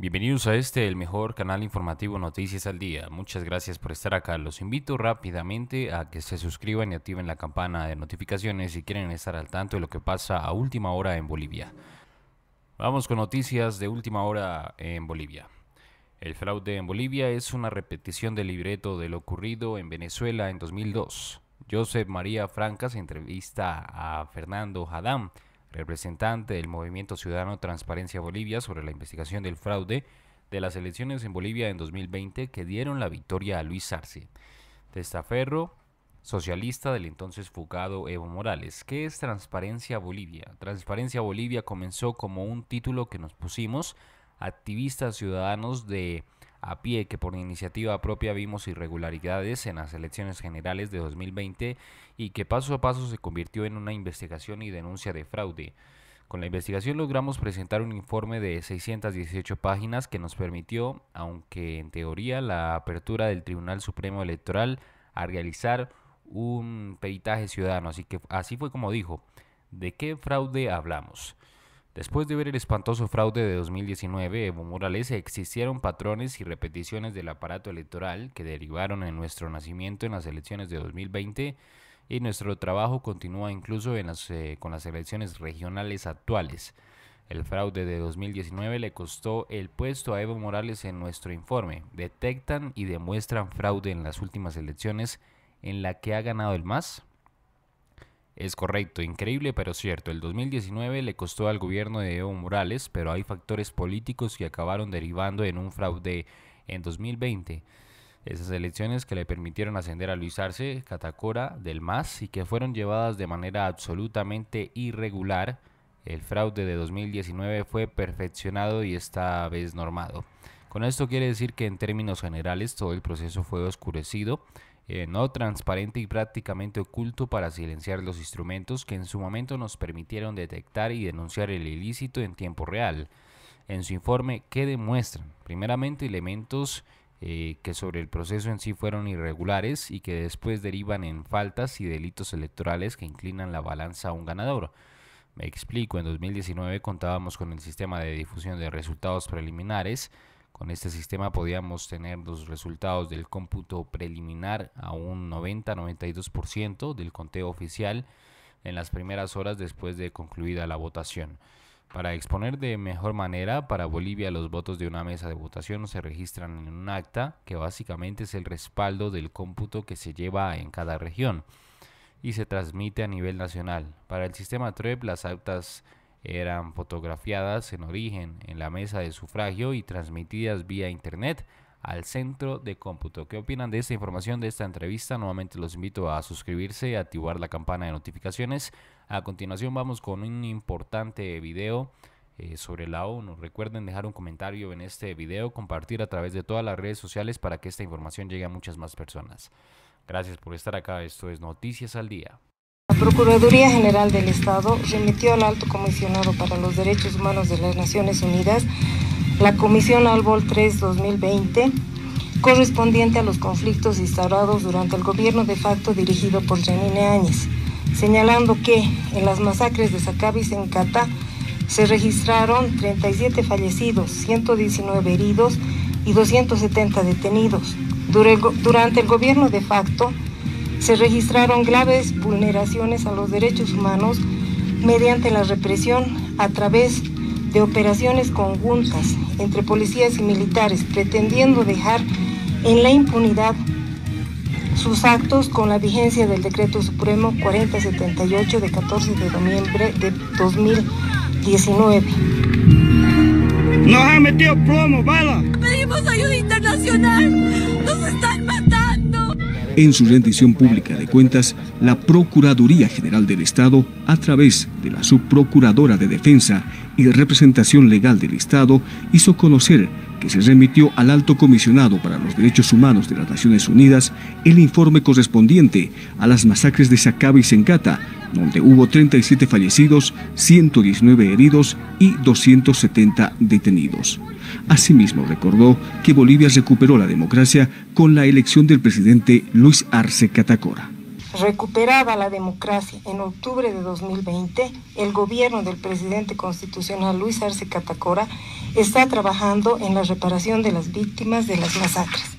Bienvenidos a este, el mejor canal informativo Noticias al Día. Muchas gracias por estar acá. Los invito rápidamente a que se suscriban y activen la campana de notificaciones si quieren estar al tanto de lo que pasa a última hora en Bolivia. Vamos con noticias de última hora en Bolivia. El fraude en Bolivia es una repetición del libreto de lo ocurrido en Venezuela en 2002. Josep María Franca se entrevista a Fernando Haddam, representante del Movimiento Ciudadano Transparencia Bolivia sobre la investigación del fraude de las elecciones en Bolivia en 2020 que dieron la victoria a Luis Arce. Testaferro, socialista del entonces fugado Evo Morales. ¿Qué es Transparencia Bolivia? Transparencia Bolivia comenzó como un título que nos pusimos activistas ciudadanos de a pie que por iniciativa propia vimos irregularidades en las elecciones generales de 2020 y que paso a paso se convirtió en una investigación y denuncia de fraude. Con la investigación logramos presentar un informe de 618 páginas que nos permitió, aunque en teoría la apertura del Tribunal Supremo Electoral, a realizar un peritaje ciudadano. Así que así fue como dijo, ¿de qué fraude hablamos? Después de ver el espantoso fraude de 2019, Evo Morales existieron patrones y repeticiones del aparato electoral que derivaron en nuestro nacimiento en las elecciones de 2020 y nuestro trabajo continúa incluso en las, eh, con las elecciones regionales actuales. El fraude de 2019 le costó el puesto a Evo Morales en nuestro informe. Detectan y demuestran fraude en las últimas elecciones en la que ha ganado el MAS. Es correcto, increíble pero cierto. El 2019 le costó al gobierno de Evo Morales, pero hay factores políticos que acabaron derivando en un fraude en 2020. Esas elecciones que le permitieron ascender a Luis Arce, Catacora, del MAS y que fueron llevadas de manera absolutamente irregular, el fraude de 2019 fue perfeccionado y esta vez normado. Con esto quiere decir que en términos generales todo el proceso fue oscurecido, eh, no transparente y prácticamente oculto para silenciar los instrumentos que en su momento nos permitieron detectar y denunciar el ilícito en tiempo real. En su informe, ¿qué demuestran? Primeramente, elementos eh, que sobre el proceso en sí fueron irregulares y que después derivan en faltas y delitos electorales que inclinan la balanza a un ganador. Me explico, en 2019 contábamos con el sistema de difusión de resultados preliminares, con este sistema podíamos tener los resultados del cómputo preliminar a un 90-92% del conteo oficial en las primeras horas después de concluida la votación. Para exponer de mejor manera, para Bolivia los votos de una mesa de votación se registran en un acta que básicamente es el respaldo del cómputo que se lleva en cada región y se transmite a nivel nacional. Para el sistema TREP las actas eran fotografiadas en origen en la mesa de sufragio y transmitidas vía internet al centro de cómputo. ¿Qué opinan de esta información, de esta entrevista? Nuevamente los invito a suscribirse, y activar la campana de notificaciones. A continuación vamos con un importante video eh, sobre la ONU. Recuerden dejar un comentario en este video, compartir a través de todas las redes sociales para que esta información llegue a muchas más personas. Gracias por estar acá, esto es Noticias al Día. Procuraduría General del Estado remitió al Alto Comisionado para los Derechos Humanos de las Naciones Unidas la Comisión Albol 3-2020 correspondiente a los conflictos instaurados durante el gobierno de facto dirigido por Janine Áñez, señalando que en las masacres de Sacabis en Cata se registraron 37 fallecidos, 119 heridos y 270 detenidos. Durante el gobierno de facto, se registraron graves vulneraciones a los derechos humanos mediante la represión a través de operaciones conjuntas entre policías y militares, pretendiendo dejar en la impunidad sus actos con la vigencia del Decreto Supremo 4078 de 14 de noviembre de 2019. Nos han metido plomo, bala. Pedimos ayuda internacional. Nos están matando. En su rendición pública de cuentas, la Procuraduría General del Estado, a través de la Subprocuradora de Defensa y Representación Legal del Estado, hizo conocer que se remitió al Alto Comisionado para los Derechos Humanos de las Naciones Unidas el informe correspondiente a las masacres de Sacaba y Sencata donde hubo 37 fallecidos, 119 heridos y 270 detenidos. Asimismo, recordó que Bolivia recuperó la democracia con la elección del presidente Luis Arce Catacora. Recuperada la democracia en octubre de 2020, el gobierno del presidente constitucional Luis Arce Catacora está trabajando en la reparación de las víctimas de las masacres